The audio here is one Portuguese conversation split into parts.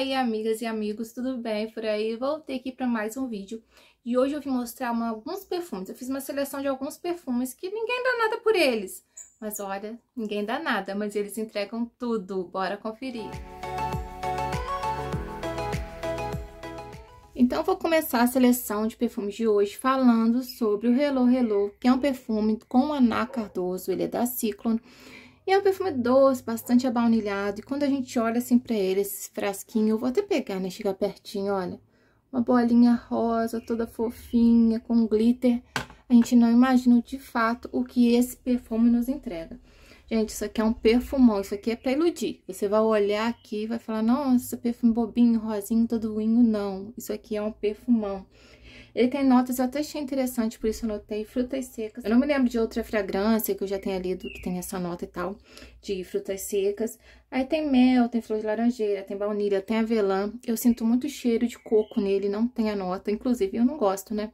E aí, amigas e amigos, tudo bem por aí? Voltei aqui para mais um vídeo e hoje eu vim mostrar uma, alguns perfumes. Eu fiz uma seleção de alguns perfumes que ninguém dá nada por eles. Mas olha, ninguém dá nada, mas eles entregam tudo. Bora conferir. Então, vou começar a seleção de perfumes de hoje falando sobre o Hello Hello, que é um perfume com Ana Cardoso, ele é da Ciclone. E é um perfume doce, bastante abaunilhado, e quando a gente olha assim pra ele, esse frasquinho, eu vou até pegar, né, chegar pertinho, olha. Uma bolinha rosa, toda fofinha, com glitter. A gente não imagina de fato o que esse perfume nos entrega. Gente, isso aqui é um perfumão, isso aqui é pra iludir. Você vai olhar aqui e vai falar, nossa, perfume bobinho, rosinho, todo doinho. Não, isso aqui é um perfumão. Ele tem notas, eu até achei interessante, por isso eu notei frutas secas. Eu não me lembro de outra fragrância que eu já tenha lido que tem essa nota e tal, de frutas secas. Aí tem mel, tem flor de laranjeira, tem baunilha, tem avelã. Eu sinto muito cheiro de coco nele, não tem a nota. Inclusive, eu não gosto, né?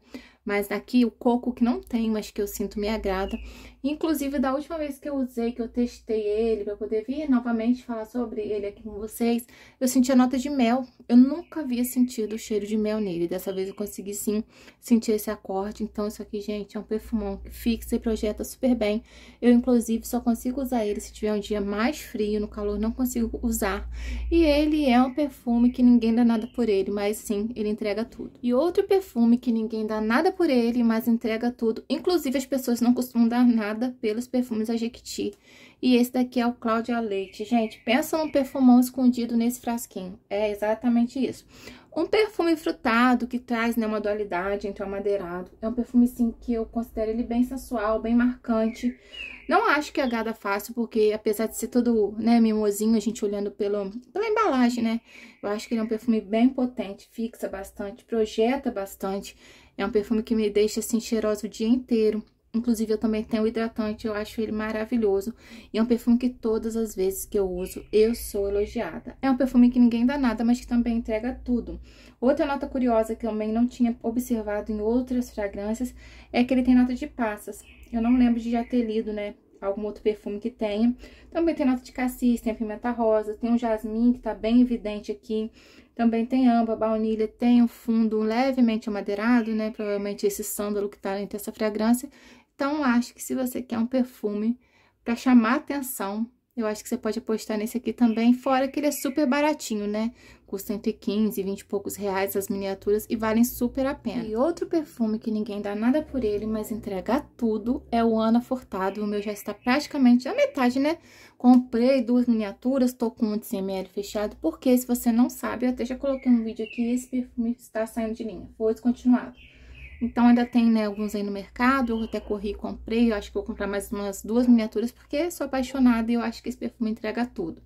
Mas daqui o coco que não tem, mas que eu sinto me agrada. Inclusive, da última vez que eu usei, que eu testei ele, pra poder vir novamente falar sobre ele aqui com vocês, eu senti a nota de mel. Eu nunca havia sentido o cheiro de mel nele. Dessa vez eu consegui sim sentir esse acorde. Então, isso aqui, gente, é um perfumão que fixa e projeta super bem. Eu, inclusive, só consigo usar ele se tiver um dia mais frio, no calor não consigo usar. E ele é um perfume que ninguém dá nada por ele, mas sim, ele entrega tudo. E outro perfume que ninguém dá nada por por ele, mas entrega tudo. Inclusive, as pessoas não costumam dar nada pelos perfumes Ajecti. E esse daqui é o Cláudia Leite. Gente, pensa num perfumão escondido nesse frasquinho. É exatamente isso. Um perfume frutado que traz né, uma dualidade entre o amadeirado. É um perfume, sim, que eu considero ele bem sensual, bem marcante. Não acho que agrada fácil, porque apesar de ser todo né, mimosinho, a gente olhando pelo, pela embalagem, né? Eu acho que ele é um perfume bem potente, fixa bastante, projeta bastante. É um perfume que me deixa assim cheirosa o dia inteiro. Inclusive, eu também tenho hidratante, eu acho ele maravilhoso. E é um perfume que todas as vezes que eu uso, eu sou elogiada. É um perfume que ninguém dá nada, mas que também entrega tudo. Outra nota curiosa que eu também não tinha observado em outras fragrâncias é que ele tem nota de passas. Eu não lembro de já ter lido, né, algum outro perfume que tenha. Também tem nota de cassis, tem pimenta rosa, tem um jasmim que tá bem evidente aqui. Também tem âmbar, baunilha, tem um fundo levemente amadeirado, né? Provavelmente esse sândalo que tá dentro dessa fragrância. Então, acho que se você quer um perfume para chamar atenção, eu acho que você pode apostar nesse aqui também, fora que ele é super baratinho, né? Custa 115, 20 e poucos reais as miniaturas e valem super a pena. E outro perfume que ninguém dá nada por ele, mas entrega tudo, é o Ana Furtado. O meu já está praticamente na metade, né? Comprei duas miniaturas, tô com um de CML fechado, porque se você não sabe, eu até já coloquei um vídeo aqui, esse perfume está saindo de linha. Vou descontinuar. Então ainda tem, né, alguns aí no mercado, eu até corri e comprei, eu acho que vou comprar mais umas duas miniaturas, porque sou apaixonada e eu acho que esse perfume entrega tudo.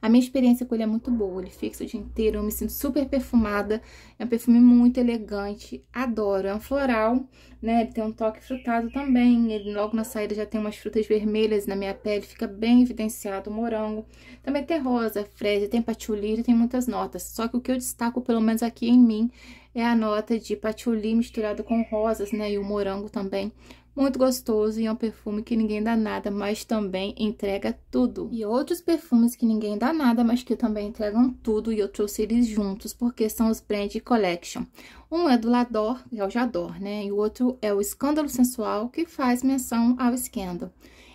A minha experiência com ele é muito boa, ele fixa o dia inteiro, eu me sinto super perfumada. É um perfume muito elegante, adoro. É um floral, né? Ele tem um toque frutado também. Ele logo na saída já tem umas frutas vermelhas na minha pele, fica bem evidenciado o morango. Também tem rosa, fresa, tem patchouli, tem muitas notas. Só que o que eu destaco, pelo menos aqui em mim, é a nota de patchouli misturada com rosas, né? E o morango também. Muito gostoso e é um perfume que ninguém dá nada, mas também entrega tudo. E outros perfumes que ninguém dá nada, mas que também entregam tudo e eu trouxe eles juntos, porque são os Brand Collection. Um é do Lador, que é o Jador, né? E o outro é o Escândalo Sensual, que faz menção ao escândalo.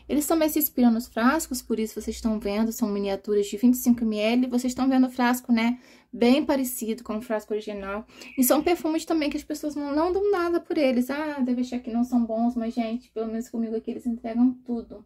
Eles também se inspiram nos frascos, por isso vocês estão vendo, são miniaturas de 25ml. Vocês estão vendo o frasco, né? Bem parecido com o frasco original. E são perfumes também que as pessoas não, não dão nada por eles. Ah, deve achar que não são bons, mas, gente, pelo menos comigo aqui eles entregam tudo.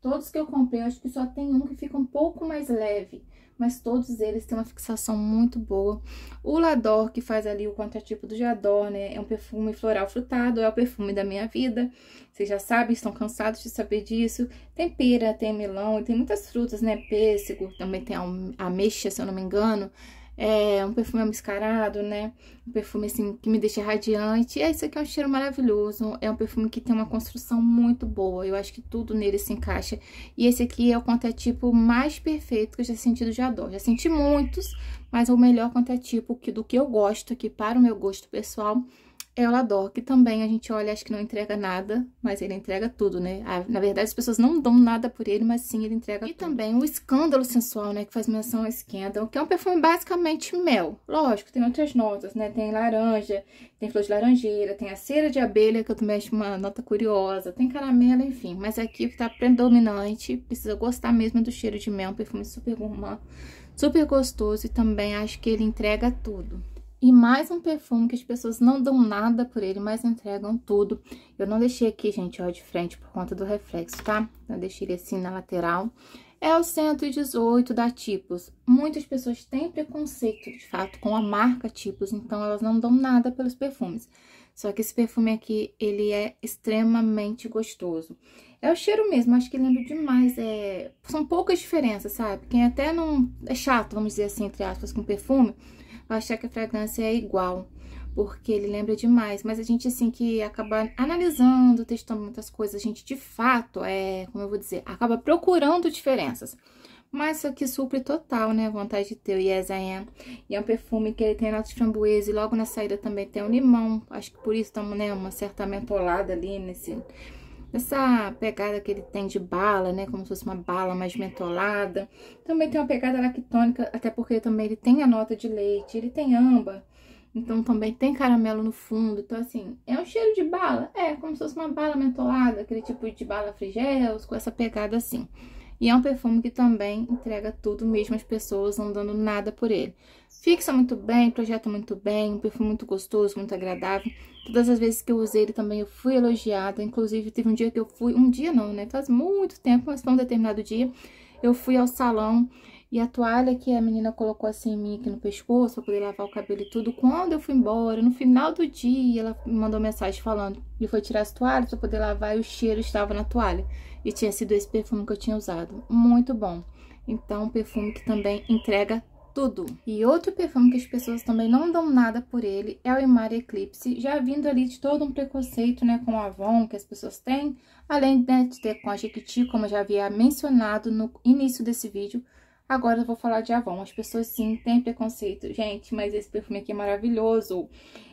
Todos que eu comprei, eu acho que só tem um que fica um pouco mais leve mas todos eles têm uma fixação muito boa. O Lador, que faz ali o contratipo do Jador, né, é um perfume floral frutado, é o perfume da minha vida. Vocês já sabem, estão cansados de saber disso. Tem pera, tem melão, e tem muitas frutas, né, pêssego, também tem ameixa, se eu não me engano é um perfume mascarado, né? Um perfume assim que me deixa radiante. É isso aqui é um cheiro maravilhoso, é um perfume que tem uma construção muito boa. Eu acho que tudo nele se encaixa. E esse aqui é o quantatipo mais perfeito que eu já senti do Jador. Já senti muitos, mas é o melhor quantatipo que do que eu gosto aqui para o meu gosto pessoal Lador, que também a gente olha, acho que não entrega nada, mas ele entrega tudo, né? na verdade, as pessoas não dão nada por ele, mas sim, ele entrega e tudo. E também o Escândalo Sensual, né? Que faz menção ao Scandal, que é um perfume basicamente mel. Lógico, tem outras notas, né? Tem laranja, tem flor de laranjeira, tem a cera de abelha, que eu também acho uma nota curiosa, tem caramelo, enfim. Mas é aqui o que tá predominante, precisa gostar mesmo do cheiro de mel, um perfume super gourmand, super gostoso e também acho que ele entrega tudo. E mais um perfume que as pessoas não dão nada por ele, mas entregam tudo. Eu não deixei aqui, gente, ó, de frente por conta do reflexo, tá? Eu deixei ele assim na lateral. É o 118 da Tipos. Muitas pessoas têm preconceito, de fato, com a marca Tipos, então elas não dão nada pelos perfumes. Só que esse perfume aqui, ele é extremamente gostoso. É o cheiro mesmo, acho que lembro demais. É... São poucas diferenças, sabe? Quem até não é chato, vamos dizer assim, entre aspas, com perfume achar que a fragrância é igual, porque ele lembra demais. Mas a gente, assim, que acaba analisando, testando muitas coisas, a gente, de fato, é, como eu vou dizer, acaba procurando diferenças. Mas isso aqui supre total, né? Vontade de ter o Yes I Am. E é um perfume que ele tem notas de framboesa e logo na saída também tem um limão. Acho que por isso estamos, né, uma certa mentolada ali nesse essa pegada que ele tem de bala, né? Como se fosse uma bala mais mentolada. Também tem uma pegada lactônica, até porque também ele tem a nota de leite, ele tem âmbar. Então também tem caramelo no fundo. Então, assim, é um cheiro de bala. É, como se fosse uma bala mentolada, aquele tipo de bala frigels, com essa pegada assim. E é um perfume que também entrega tudo, mesmo as pessoas não dando nada por ele. Fixa muito bem, projeta muito bem, um perfume muito gostoso, muito agradável. Todas as vezes que eu usei ele também eu fui elogiada, inclusive teve um dia que eu fui, um dia não, né, faz muito tempo, mas foi um determinado dia, eu fui ao salão e a toalha que a menina colocou assim em mim aqui no pescoço pra poder lavar o cabelo e tudo, quando eu fui embora, no final do dia, ela me mandou mensagem falando e foi tirar as toalhas pra poder lavar e o cheiro estava na toalha. E tinha sido esse perfume que eu tinha usado. Muito bom. Então, um perfume que também entrega tudo. E outro perfume que as pessoas também não dão nada por ele é o Imar Eclipse, já vindo ali de todo um preconceito, né, com o Avon que as pessoas têm, além né, de ter com a Jequiti, como eu já havia mencionado no início desse vídeo, Agora eu vou falar de Avon. As pessoas sim têm preconceito. Gente, mas esse perfume aqui é maravilhoso.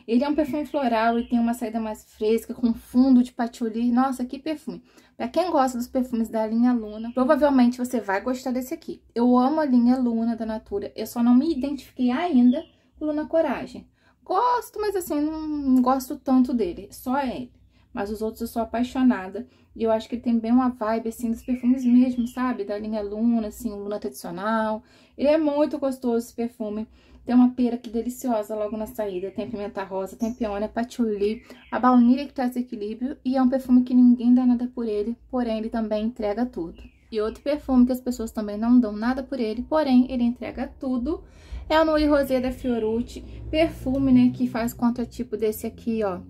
Ele é um perfume floral e tem uma saída mais fresca, com fundo de patchouli. Nossa, que perfume. Pra quem gosta dos perfumes da linha Luna, provavelmente você vai gostar desse aqui. Eu amo a linha Luna da Natura. Eu só não me identifiquei ainda com Luna Coragem. Gosto, mas assim, não gosto tanto dele. Só ele mas os outros eu sou apaixonada. E eu acho que ele tem bem uma vibe, assim, dos perfumes mesmo, sabe? Da linha Luna, assim, Luna tradicional. Ele é muito gostoso esse perfume. Tem uma pera aqui deliciosa logo na saída. Tem pimenta rosa, tem peônia, patchouli, a baunilha que traz equilíbrio. E é um perfume que ninguém dá nada por ele, porém ele também entrega tudo. E outro perfume que as pessoas também não dão nada por ele, porém ele entrega tudo, é o Nui Rosé da Fiorucci. Perfume, né, que faz tipo desse aqui, ó,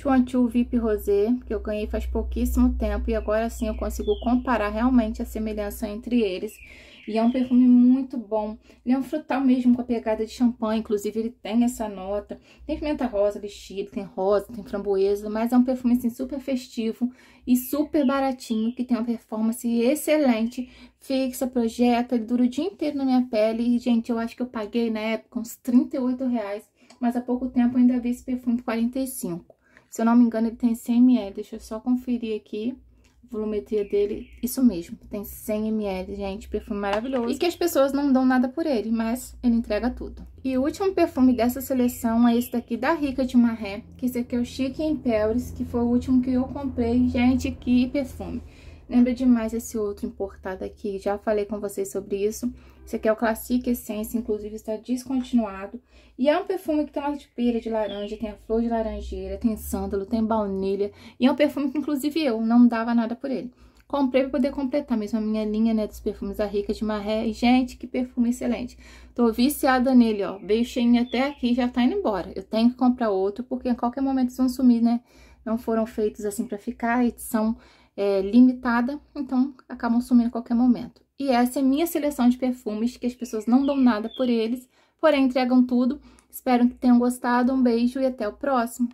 Chuanchu VIP Rosé, que eu ganhei faz pouquíssimo tempo e agora sim eu consigo comparar realmente a semelhança entre eles. E é um perfume muito bom. Ele é um frutal mesmo com a pegada de champanhe, inclusive ele tem essa nota. Tem pimenta rosa vestido, tem rosa, tem framboesa, mas é um perfume assim super festivo e super baratinho, que tem uma performance excelente, fixa, projeta, ele dura o dia inteiro na minha pele. E, gente, eu acho que eu paguei na época uns 38 reais, mas há pouco tempo eu ainda vi esse perfume 45. Se eu não me engano, ele tem 100 ml. Deixa eu só conferir aqui volumetria dele, isso mesmo, tem 100 ml, gente, perfume maravilhoso. E que as pessoas não dão nada por ele, mas ele entrega tudo. E o último perfume dessa seleção é esse daqui da Rica de Marré, que esse aqui é o Chique em Pelres, que foi o último que eu comprei. Gente, que perfume! Lembra demais esse outro importado aqui, já falei com vocês sobre isso. Esse aqui é o Classic Essence, inclusive está descontinuado. E é um perfume que tem uma de pera de laranja, tem a flor de laranjeira, tem sândalo, tem baunilha. E é um perfume que, inclusive, eu não dava nada por ele. Comprei para poder completar mesmo a minha linha, né, dos perfumes da Rica de Marré. E, gente, que perfume excelente. Tô viciada nele, ó. Veio até aqui já tá indo embora. Eu tenho que comprar outro, porque em qualquer momento eles vão sumir, né? Não foram feitos assim para ficar, a edição é limitada, então acabam sumindo a qualquer momento. E essa é a minha seleção de perfumes, que as pessoas não dão nada por eles, porém entregam tudo. Espero que tenham gostado, um beijo e até o próximo!